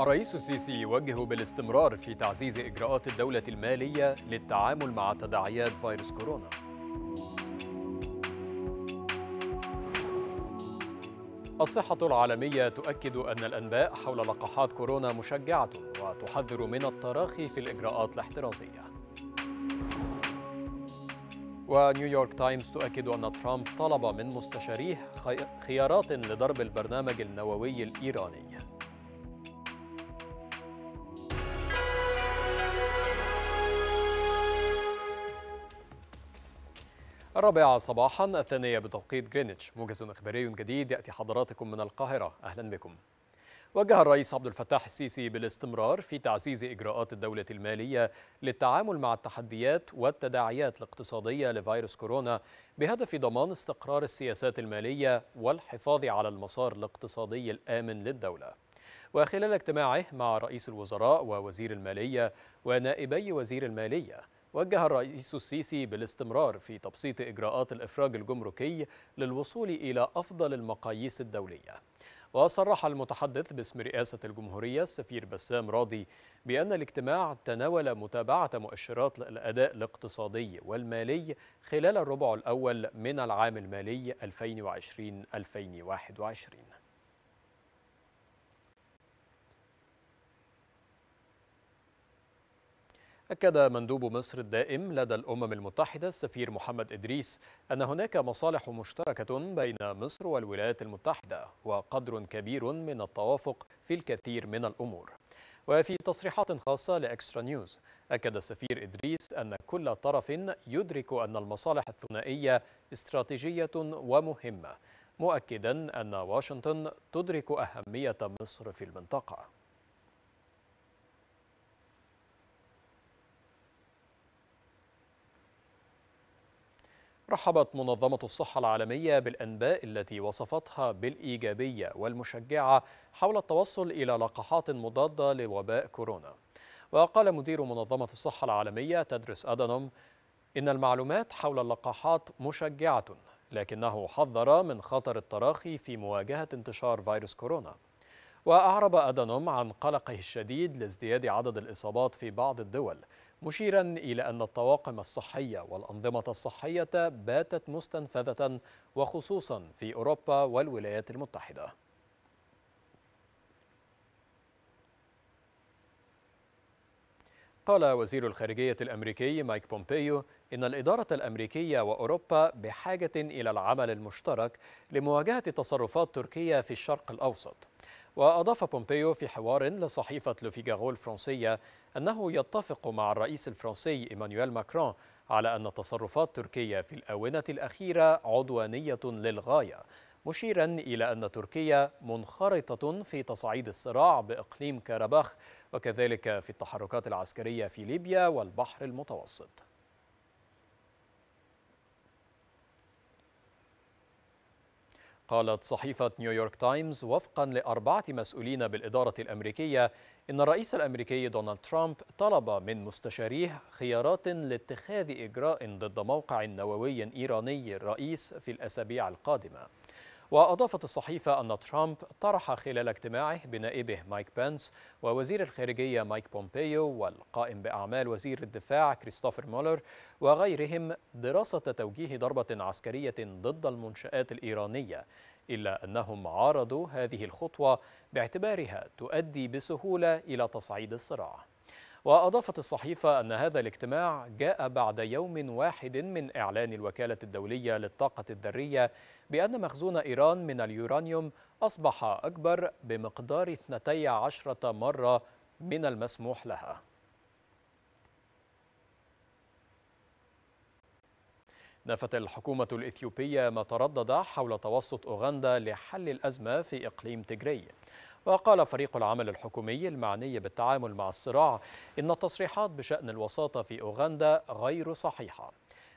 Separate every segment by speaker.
Speaker 1: الرئيس السيسي يوجه بالاستمرار في تعزيز إجراءات الدولة المالية للتعامل مع تداعيات فيروس كورونا الصحة العالمية تؤكد أن الأنباء حول لقاحات كورونا مشجعة وتحذر من التراخي في الإجراءات الاحترازية ونيويورك تايمز تؤكد أن ترامب طلب من مستشاريه خيارات لضرب البرنامج النووي الإيراني الرابعة صباحا الثانية بتوقيت جرينتش موجز إخباري جديد يأتي حضراتكم من القاهرة أهلا بكم وجه الرئيس عبد الفتاح السيسي بالاستمرار في تعزيز إجراءات الدولة المالية للتعامل مع التحديات والتداعيات الاقتصادية لفيروس كورونا بهدف ضمان استقرار السياسات المالية والحفاظ على المسار الاقتصادي الآمن للدولة وخلال اجتماعه مع رئيس الوزراء ووزير المالية ونائبي وزير المالية وجه الرئيس السيسي بالاستمرار في تبسيط إجراءات الإفراج الجمركي للوصول إلى أفضل المقاييس الدولية وصرح المتحدث باسم رئاسة الجمهورية السفير بسام راضي بأن الاجتماع تناول متابعة مؤشرات الأداء الاقتصادي والمالي خلال الربع الأول من العام المالي 2020-2021 أكد مندوب مصر الدائم لدى الأمم المتحدة السفير محمد إدريس أن هناك مصالح مشتركة بين مصر والولايات المتحدة وقدر كبير من التوافق في الكثير من الأمور وفي تصريحات خاصة لإكسترا نيوز أكد السفير إدريس أن كل طرف يدرك أن المصالح الثنائية استراتيجية ومهمة مؤكدا أن واشنطن تدرك أهمية مصر في المنطقة رحبت منظمة الصحة العالمية بالأنباء التي وصفتها بالإيجابية والمشجعة حول التوصل إلى لقاحات مضادة لوباء كورونا وقال مدير منظمة الصحة العالمية تدرس أدنوم إن المعلومات حول اللقاحات مشجعة لكنه حذر من خطر التراخي في مواجهة انتشار فيروس كورونا وأعرب أدنوم عن قلقه الشديد لازدياد عدد الإصابات في بعض الدول مشيرا إلى أن الطواقم الصحية والأنظمة الصحية باتت مستنفذة وخصوصا في أوروبا والولايات المتحدة قال وزير الخارجية الأمريكي مايك بومبيو إن الإدارة الأمريكية وأوروبا بحاجة إلى العمل المشترك لمواجهة تصرفات تركيا في الشرق الأوسط وأضاف بومبيو في حوار لصحيفة لوفيغارو الفرنسية أنه يتفق مع الرئيس الفرنسي إيمانويل ماكرون على أن تصرفات تركيا في الآونة الأخيرة عدوانية للغاية مشيرا إلى أن تركيا منخرطة في تصعيد الصراع بإقليم كارباخ وكذلك في التحركات العسكرية في ليبيا والبحر المتوسط قالت صحيفة نيويورك تايمز وفقا لأربعة مسؤولين بالإدارة الأمريكية إن الرئيس الأمريكي دونالد ترامب طلب من مستشاريه خيارات لاتخاذ إجراء ضد موقع نووي إيراني الرئيس في الأسابيع القادمة وأضافت الصحيفة أن ترامب طرح خلال اجتماعه بنائبه مايك بنس ووزير الخارجية مايك بومبيو والقائم بأعمال وزير الدفاع كريستوفر مولر وغيرهم دراسة توجيه ضربة عسكرية ضد المنشآت الإيرانية إلا أنهم عارضوا هذه الخطوة باعتبارها تؤدي بسهولة إلى تصعيد الصراع وأضافت الصحيفة أن هذا الاجتماع جاء بعد يوم واحد من إعلان الوكالة الدولية للطاقة الذرية بأن مخزون إيران من اليورانيوم أصبح أكبر بمقدار 12 مرة من المسموح لها نفت الحكومة الإثيوبية ما تردد حول توسط أوغندا لحل الأزمة في إقليم تجري وقال فريق العمل الحكومي المعني بالتعامل مع الصراع إن التصريحات بشأن الوساطة في أوغندا غير صحيحة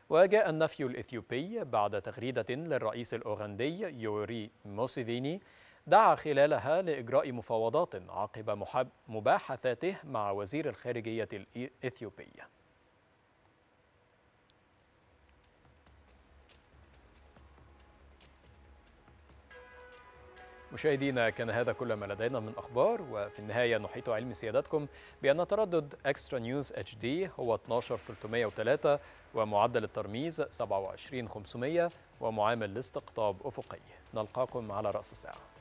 Speaker 1: وجاء النفي الإثيوبي بعد تغريدة للرئيس الأوغندي يوري موسيفيني دعا خلالها لإجراء مفاوضات عقب مباحثاته مع وزير الخارجية الإثيوبي مشاهدينا كان هذا كل ما لدينا من أخبار وفي النهاية نحيط علم سيادتكم بأن تردد أكسترا نيوز اتش دي هو 12303 ومعدل الترميز 27500 ومعامل الاستقطاب أفقي نلقاكم على رأس الساعة